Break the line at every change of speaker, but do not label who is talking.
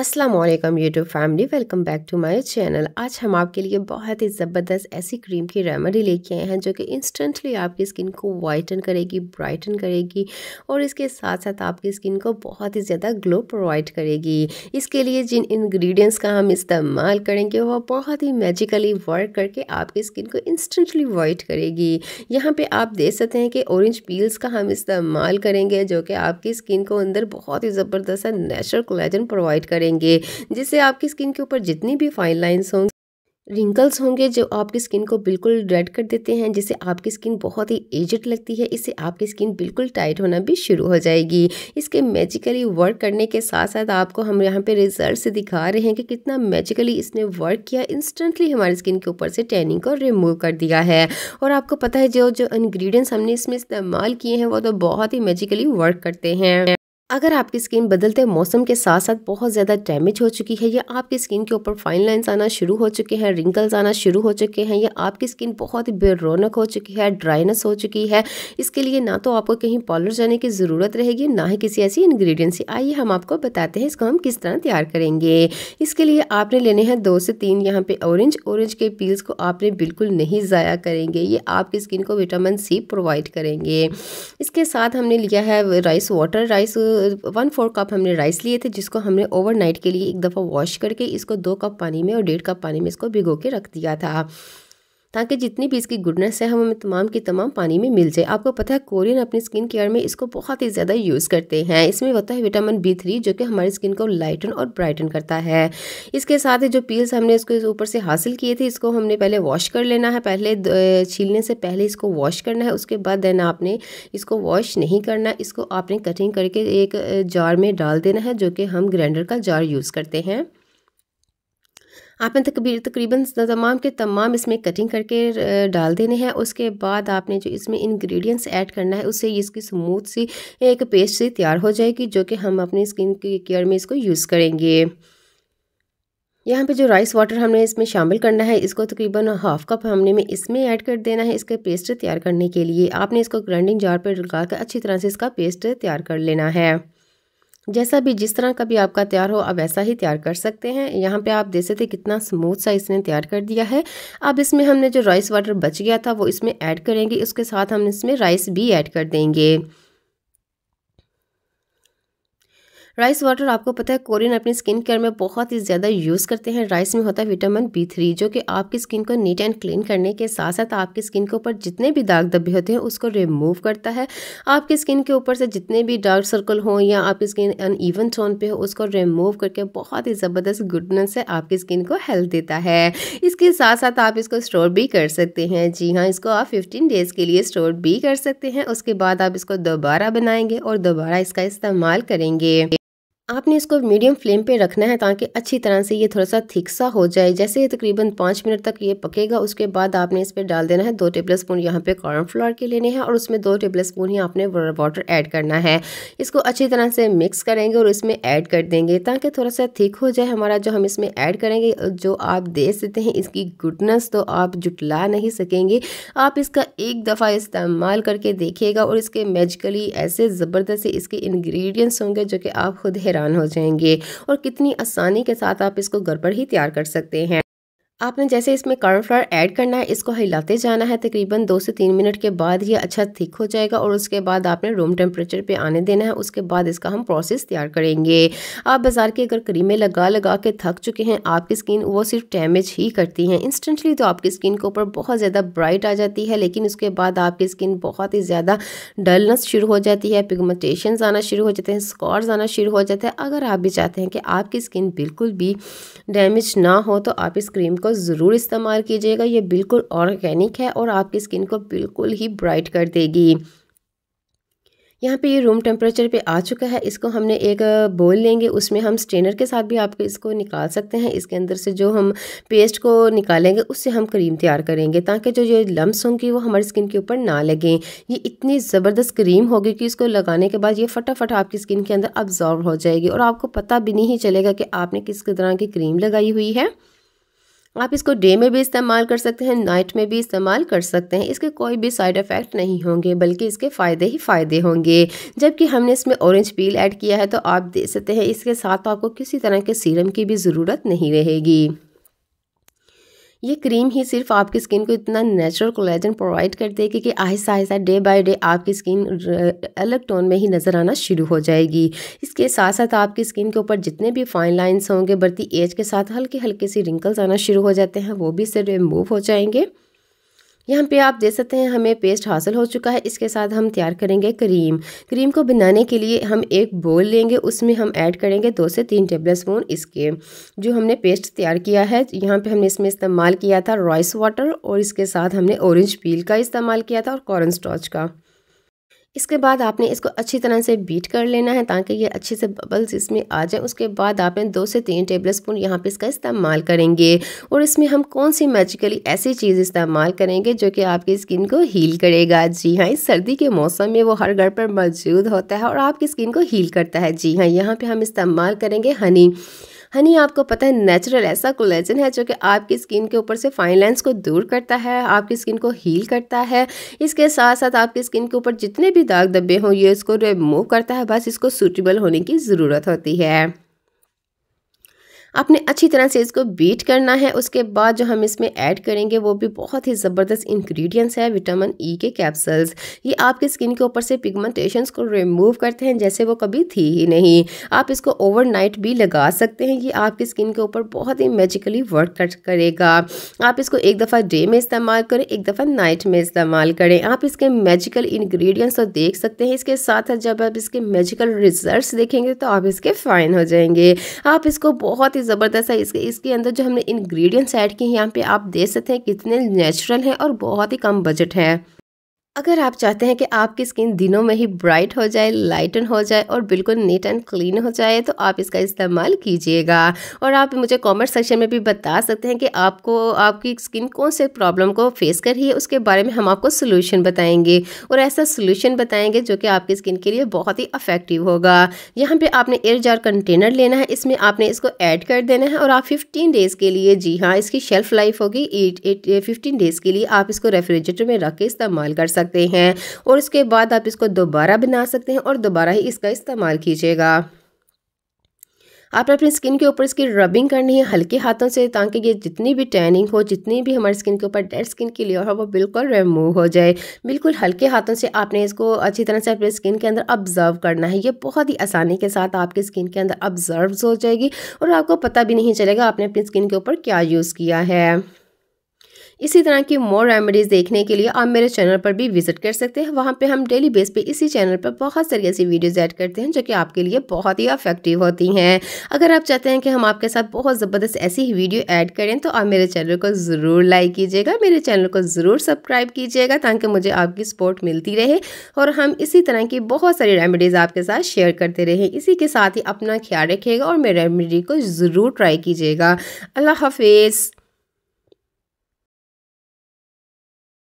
Aslam YouTube family welcome back to my channel आज हम आपके लिए बहुत ही ज़बरदस्त ऐसी क्रीम की रेमेडी लेके आए हैं जो कि इंस्टेंटली आपकी स्किन को वाइटन करेगी ब्राइटन करेगी और इसके साथ साथ आपकी स्किन को बहुत ही ज़्यादा ग्लो प्रोवाइड करेगी इसके लिए जिन इंग्रेडिएंट्स का हम इस्तेमाल करेंगे वह बहुत ही मैजिकली वर्क करके आपकी स्किन को इंस्टेंटली वाइट करेगी यहाँ पर आप देख सकते हैं कि औरेंज पील्स का हम इस्तेमाल करेंगे जो कि आपकी स्किन को अंदर बहुत ही ज़बरदस्त नेचुरल कोलेजन प्रोवाइड करेगी करेंगे जिससे आपकी स्किन के ऊपर जितनी भी फाइन लाइन्स होंगी रिंकल्स होंगे जो आपकी स्किन को बिल्कुल रेड कर देते हैं जिससे आपकी स्किन बहुत ही एजड लगती है इससे आपकी स्किन बिल्कुल टाइट होना भी शुरू हो जाएगी इसके मैजिकली वर्क करने के साथ साथ आपको हम यहाँ पे रिजल्ट से दिखा रहे हैं कि कितना मैजिकली इसने वर्क किया इंस्टेंटली हमारी स्किन के ऊपर से टैनिंग को रिमूव कर दिया है और आपको पता है जो जो इन्ग्रीडियंट्स हमने इसमें इस्तेमाल किए हैं वो तो बहुत ही मैजिकली वर्क करते हैं अगर आपकी स्किन बदलते मौसम के साथ साथ बहुत ज़्यादा डैमेज हो चुकी है या आपकी स्किन के ऊपर फाइन लाइंस आना शुरू हो चुके हैं रिंकल्स आना शुरू हो चुके हैं या आपकी स्किन बहुत ही रौनक हो चुकी है ड्राइनेस हो चुकी है इसके लिए ना तो आपको कहीं पार्लर जाने की ज़रूरत रहेगी ना ही किसी ऐसी इन्ग्रीडियंट से आइए हम आपको बताते हैं इसको हम किस तरह तैयार करेंगे इसके लिए आपने लेने हैं दो से तीन यहाँ पर औरेंज औरेंज के पील्स को आपने बिल्कुल नहीं ज़ाया करेंगे ये आपकी स्किन को विटामिन सी प्रोवाइड करेंगे इसके साथ हमने लिया है rice water rice one four cup हमने राइस लिए थे जिसको हमने ओवरनाइट के लिए एक दफ़ा वॉश करके इसको दो कप पानी में और डेढ़ कप पानी में इसको भिगो के रख दिया था ताकि जितनी भी इसकी गुडनेस है हमें तमाम की तमाम पानी में मिल जाए आपको पता है कोरियन अपनी स्किन केयर में इसको बहुत ही ज़्यादा यूज़ करते हैं इसमें होता है विटामिन बी थ्री जो कि हमारी स्किन को लाइटन और ब्राइटन करता है इसके साथ ही जो पील्स हमने इसको ऊपर से हासिल किए थे इसको हमने पहले वॉश कर लेना है पहले छीलने से पहले इसको वॉश करना है उसके बाद देन आपने इसको वॉश नहीं करना इसको आपने कटिंग करके एक जार में डाल देना है जो कि हम ग्राइंडर का जार यूज़ करते हैं आपने तकबीर तकरीबन तमाम के तमाम इसमें कटिंग करके डाल देने हैं उसके बाद आपने जो इसमें इंग्रेडिएंट्स ऐड करना है उससे इसकी स्मूथ सी एक पेस्ट सी तैयार हो जाएगी जो कि हम अपनी स्किन की केयर में इसको यूज़ करेंगे यहाँ पे जो राइस वाटर हमने इसमें शामिल करना है इसको तकरीबन हाफ कप हमने में इसमें ऐड कर देना है इसके पेस्ट तैयार करने के लिए आपने इसको ग्राइंडिंग जार पर कर अच्छी तरह से इसका पेस्ट तैयार कर लेना है जैसा भी जिस तरह का भी आपका तैयार हो आप वैसा ही तैयार कर सकते हैं यहाँ पे आप देख सकते कितना स्मूथ सा इसने तैयार कर दिया है अब इसमें हमने जो राइस वाटर बच गया था वो इसमें ऐड करेंगे उसके साथ हम इसमें राइस भी ऐड कर देंगे राइस वाटर आपको पता है कोरियन अपनी स्किन केयर में बहुत ही ज़्यादा यूज़ करते हैं राइस में होता है विटामिन बी थ्री जो कि आपकी स्किन को नीट एंड क्लीन करने के साथ साथ आपकी स्किन के ऊपर जितने भी दाग धब्बे होते हैं उसको रिमूव करता है आपकी स्किन के ऊपर से जितने भी डार्क सर्कल हों या आपकी स्किन अन ईवन टोन पे हो उसको रिमूव करके बहुत ही ज़बरदस्त गुडनेस से आपकी स्किन को हेल्थ देता है इसके साथ साथ आप इसको स्टोर भी कर सकते हैं जी हाँ इसको आप फिफ्टीन डेज़ के लिए स्टोर भी कर सकते हैं उसके बाद आप इसको दोबारा बनाएंगे और दोबारा इसका इस्तेमाल करेंगे आपने इसको मीडियम फ्लेम पे रखना है ताकि अच्छी तरह से ये थोड़ा सा थिक सा हो जाए जैसे ये तकरीबन पाँच मिनट तक ये पकेगा उसके बाद आपने इस पर डाल देना है दो टेबल स्पून यहाँ पे कॉर्नफ्लावर के लेने हैं और उसमें दो टेबल स्पून ही आपने वाटर ऐड करना है इसको अच्छी तरह से मिक्स करेंगे और इसमें ऐड कर देंगे ताकि थोड़ा सा थिक हो जाए हमारा जो हम इसमें ऐड करेंगे जो आप दे सकते हैं इसकी गुडनेस तो आप जुटला नहीं सकेंगे आप इसका एक दफ़ा इस्तेमाल करके देखिएगा और इसके मैजिकली ऐसे ज़बरदस्त इसके इन्ग्रीडियंट्स होंगे जो कि आप खुद हैरान हैरान हो जाएंगे और कितनी आसानी के साथ आप इसको घर पर ही तैयार कर सकते हैं आपने जैसे इसमें कॉर्नफ्लावर ऐड करना है इसको हिलाते जाना है तकरीबन दो से तीन मिनट के बाद ये अच्छा थिक हो जाएगा और उसके बाद आपने रूम टेम्परेचर पे आने देना है उसके बाद इसका हम प्रोसेस तैयार करेंगे आप बाज़ार की अगर क्रीमें लगा लगा के थक चुके हैं आपकी स्किन वो सिर्फ डैमेज ही करती हैं इंस्टेंटली तो आपकी स्किन के ऊपर बहुत ज़्यादा ब्राइट आ जाती है लेकिन उसके बाद आपकी स्किन बहुत ही ज़्यादा डलनेस शुरू हो जाती है पिगमेंटेशन आना शुरू हो जाते हैं स्कॉर्स आना शुरू हो जाते हैं अगर आप भी चाहते हैं कि आपकी स्किन बिल्कुल भी डैमेज ना हो तो आप इस क्रीम को को ज़रूर इस्तेमाल कीजिएगा ये बिल्कुल ऑर्गेनिक है और आपकी स्किन को बिल्कुल ही ब्राइट कर देगी यहाँ पे ये रूम टेम्परेचर पे आ चुका है इसको हमने एक बोल लेंगे उसमें हम स्ट्रेनर के साथ भी आपको इसको निकाल सकते हैं इसके अंदर से जो हम पेस्ट को निकालेंगे उससे हम क्रीम तैयार करेंगे ताकि जो ये लम्स होंगी वो हमारी स्किन के ऊपर ना लगें ये इतनी ज़बरदस्त क्रीम होगी कि इसको लगाने के बाद ये फटाफट आपकी स्किन के अंदर अब्जॉर्व हो जाएगी और आपको पता भी नहीं चलेगा कि आपने किस तरह की क्रीम लगाई हुई है आप इसको डे में भी इस्तेमाल कर सकते हैं नाइट में भी इस्तेमाल कर सकते हैं इसके कोई भी साइड इफ़ेक्ट नहीं होंगे बल्कि इसके फ़ायदे ही फ़ायदे होंगे जबकि हमने इसमें ऑरेंज पील ऐड किया है तो आप दे सकते हैं इसके साथ आपको किसी तरह के सीरम की भी ज़रूरत नहीं रहेगी ये क्रीम ही सिर्फ आपकी स्किन को इतना नेचुरल कोलेजन प्रोवाइड कर देगी कि आहिस्ता आहिस्ता डे बाय डे आपकी स्किन अलग टोन में ही नज़र आना शुरू हो जाएगी इसके साथ साथ आपकी स्किन के ऊपर जितने भी फाइन लाइन्स होंगे बढ़ती एज के साथ हल्के हल्के सी रिंकल्स आना शुरू हो जाते हैं वो भी इससे रिमूव हो जाएंगे यहाँ पे आप देख सकते हैं हमें पेस्ट हासिल हो चुका है इसके साथ हम तैयार करेंगे क्रीम क्रीम को बनाने के लिए हम एक बोल लेंगे उसमें हम ऐड करेंगे दो से तीन टेबल स्पून इसके जो हमने पेस्ट तैयार किया है यहाँ पे हमने इसमें इस्तेमाल किया था राइस वाटर और इसके साथ हमने ऑरेंज पील का इस्तेमाल किया था और कॉर्न स्टॉच का इसके बाद आपने इसको अच्छी तरह से बीट कर लेना है ताकि ये अच्छे से बबल्स इसमें आ जाए उसके बाद आपने दो से तीन टेबल स्पून यहाँ पर इसका इस्तेमाल करेंगे और इसमें हम कौन सी मैजिकली ऐसी चीज़ इस्तेमाल करेंगे जो कि आपकी स्किन को हील करेगा जी हाँ इस सर्दी के मौसम में वो हर घर पर मौजूद होता है और आपकी स्किन को हील करता है जी हाँ यहाँ पर हम इस्तेमाल करेंगे हनी हनी आपको पता है नेचुरल ऐसा कोलेजन है जो कि आपकी स्किन के ऊपर से फाइन लाइन्स को दूर करता है आपकी स्किन को हील करता है इसके साथ साथ आपकी स्किन के ऊपर जितने भी दाग धब्बे हों ये इसको रिमूव करता है बस इसको सूटेबल होने की ज़रूरत होती है आपने अच्छी तरह से इसको बीट करना है उसके बाद जो हम इसमें ऐड करेंगे वो भी बहुत ही ज़बरदस्त इंग्रेडिएंट्स है विटामिन ई e के कैप्सल्स ये आपकी स्किन के ऊपर से पिगमेंटेशन को रिमूव करते हैं जैसे वो कभी थी ही नहीं आप इसको ओवरनाइट भी लगा सकते हैं ये आपकी स्किन के ऊपर बहुत ही मैजिकली वर्क करेगा आप इसको एक दफ़ा डे में इस्तेमाल करें एक दफ़ा नाइट में इस्तेमाल करें आप इसके मैजिकल इन्ग्रीडियंट्स तो देख सकते हैं इसके साथ जब आप इसके मेजिकल रिजल्ट देखेंगे तो आप इसके फ़ाइन हो जाएंगे आप इसको बहुत ही ज़बरदस्त है इसके इसके अंदर जो हमने इंग्रेडिएंट्स ऐड किए हैं यहाँ पे आप देख सकते हैं कितने नेचुरल हैं और बहुत ही कम बजट है अगर आप चाहते हैं कि आपकी स्किन दिनों में ही ब्राइट हो जाए लाइटन हो जाए और बिल्कुल नीट एंड क्लीन हो जाए तो आप इसका इस्तेमाल कीजिएगा और आप मुझे कमेंट सेक्शन में भी बता सकते हैं कि आपको आपकी स्किन कौन से प्रॉब्लम को फेस कर रही है उसके बारे में हम आपको सोल्यूशन बताएंगे और ऐसा सोल्यूशन बताएंगे जो कि आपकी स्किन के लिए बहुत ही अफेक्टिव होगा यहाँ पर आपने एयर जार कंटेनर लेना है इसमें आपने इसको ऐड कर देना है और आप फिफ्टीन डेज़ के लिए जी हाँ इसकी शेल्फ लाइफ होगी एट फिफ्टीन डेज़ के लिए आप इसको रेफ्रिजरेटर में रख के इस्तेमाल कर सकते सकते हैं और उसके बाद आप इसको दोबारा बना सकते हैं और दोबारा ही इसका इस्तेमाल कीजिएगा आपने अपनी स्किन के ऊपर इसकी रबिंग करनी है हल्के हाथों से ताकि ये जितनी भी टैनिंग हो जितनी भी हमारी स्किन के ऊपर डेड स्किन की लेयर हो वो बिल्कुल रिमूव हो जाए बिल्कुल हल्के हाथों से आपने इसको अच्छी तरह से अपने स्किन के अंदर ऑब्जर्व करना है ये बहुत ही आसानी के साथ आपकी स्किन के अंदर ऑब्जर्व हो जाएगी और आपको पता भी नहीं चलेगा आपने अपनी स्किन के ऊपर क्या यूज़ किया है इसी तरह की मोर रेमेडीज़ देखने के लिए आप मेरे चैनल पर भी विजिट कर सकते हैं वहाँ पे हम डेली बेस पे इसी चैनल पर बहुत सारी ऐसी वीडियोज़ ऐड करते हैं जो कि आपके लिए बहुत ही अफेक्टिव होती हैं अगर आप चाहते हैं कि हम आपके साथ बहुत ज़बरदस्त ऐसी ही वीडियो ऐड करें तो आप मेरे चैनल को ज़रूर लाइक कीजिएगा मेरे चैनल को ज़रूर सब्सक्राइब कीजिएगा ताकि मुझे आपकी सपोर्ट मिलती रहे और हम इसी तरह की बहुत सारी रेमेडीज़ आपके साथ शेयर करते रहें इसी के साथ ही अपना ख्याल रखिएगा और मेरे रेमेडी को ज़रूर ट्राई कीजिएगा अल्लाह हाफिज़